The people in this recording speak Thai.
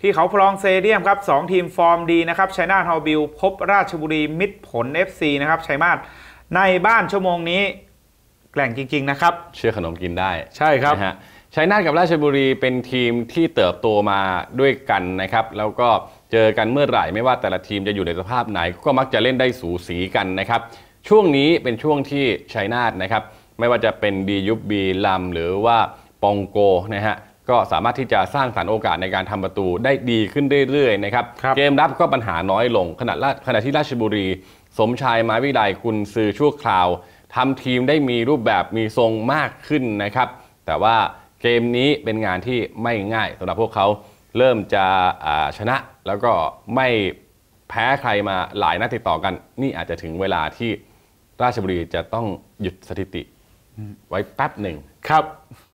ที่เขาพลองเซเดียมครับสองทีมฟอร์มดีนะครับ ชัยนาทฮอบิลพบราชบุรีมิตรผล FC นะครับ ชัยมาศในบ้านชั่วโมงนี้แกล่งจริง ๆ นะครับ เชื่อขนมกินได้ใช่ครับนฮะชัยนาทกับราชบุรีเป็นทีมที่เติบโตมาด้วยกันนะครับ แล้วก็เจอกันเมื่อไหร่ ไม่ว่าแต่ละทีมจะอยู่ในสภาพไหนก็มักจะเล่นได้สูสีกันนะครับช่วงนี้เป็นช่วงที่ชัยนาทนะครับไม่ว่าจะเป็นดียุบบีลำหรือว่าปองโกนะฮะก็สามารถที่จะสร้างสารรค์โอกาสในการทำประตูได้ดีขึ้นเรื่อยๆนะครับรบเกมรับก็ปัญหาน้อยลงขณะขณะที่ราชบุรี สมชายมาวิไลคุณซือชั่วคราว ทำทีมได้มีรูปแบบมีทรงมากขึ้นนะครับ แต่ว่าเกมนี้เป็นงานที่ไม่ง่ายสำหรับพวกเขาเริ่มจะชนะแล้วก็ไม่แพ้ใครมาหลายนัดติดต่อกัน นี่อาจจะถึงเวลาที่ราชบุรีจะต้องหยุดสถิติ ไว้แป๊บหนึ่งครับ